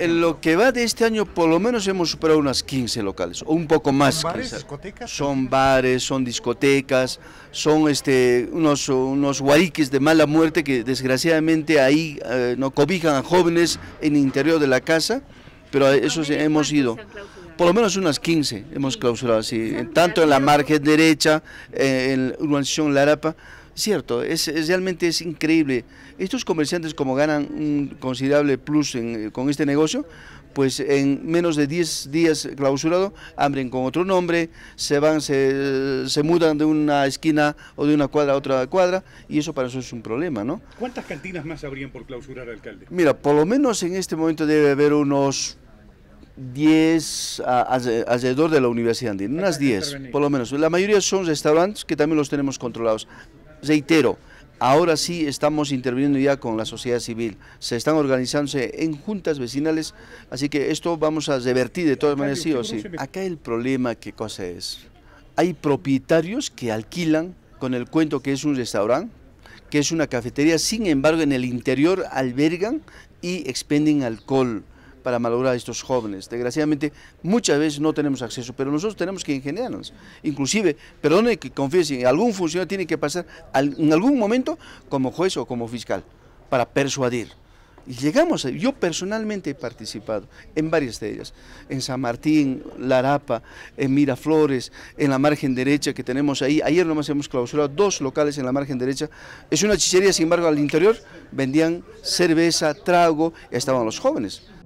en lo que va de este año, por lo menos hemos superado unas 15 locales, o un poco más. ¿Son bares, discotecas? Son bares, son discotecas, son este, unos, unos de mala muerte que desgraciadamente ahí eh, no cobijan a jóvenes en el interior de la casa, pero a hemos ido por lo menos unas 15 hemos clausurado, sí, tanto en la margen derecha, eh, en la urbanización Larapa, Cierto, es, realmente es increíble. Estos comerciantes como ganan un considerable plus eh, con este negocio, pues en menos de 10 días clausurado, abren con otro nombre, se van, se, se, mudan de una esquina o de una cuadra a otra cuadra, y eso para eso es un problema, ¿no? ¿Cuántas cantinas más habrían por clausurar, alcalde? Mira, por lo menos en este momento debe haber unos 10 alrededor de la Universidad Andina, unas 10, por lo menos. La mayoría son restaurantes que también los tenemos controlados. Reitero, ahora sí estamos interviniendo ya con la sociedad civil, se están organizándose en juntas vecinales, así que esto vamos a revertir de todas maneras, sí o sí. Acá el problema, ¿qué cosa es? Hay propietarios que alquilan con el cuento que es un restaurante, que es una cafetería, sin embargo en el interior albergan y expenden alcohol para malograr a estos jóvenes. Desgraciadamente, muchas veces no tenemos acceso, pero nosotros tenemos que ingeniarnos. Inclusive, perdone que confiese, algún funcionario tiene que pasar en algún momento como juez o como fiscal para persuadir. Y llegamos, a, yo personalmente he participado en varias de ellas, en San Martín, Larapa, en Miraflores, en la margen derecha que tenemos ahí. Ayer nomás hemos clausurado dos locales en la margen derecha. Es una chichería, sin embargo, al interior vendían cerveza, trago, estaban los jóvenes.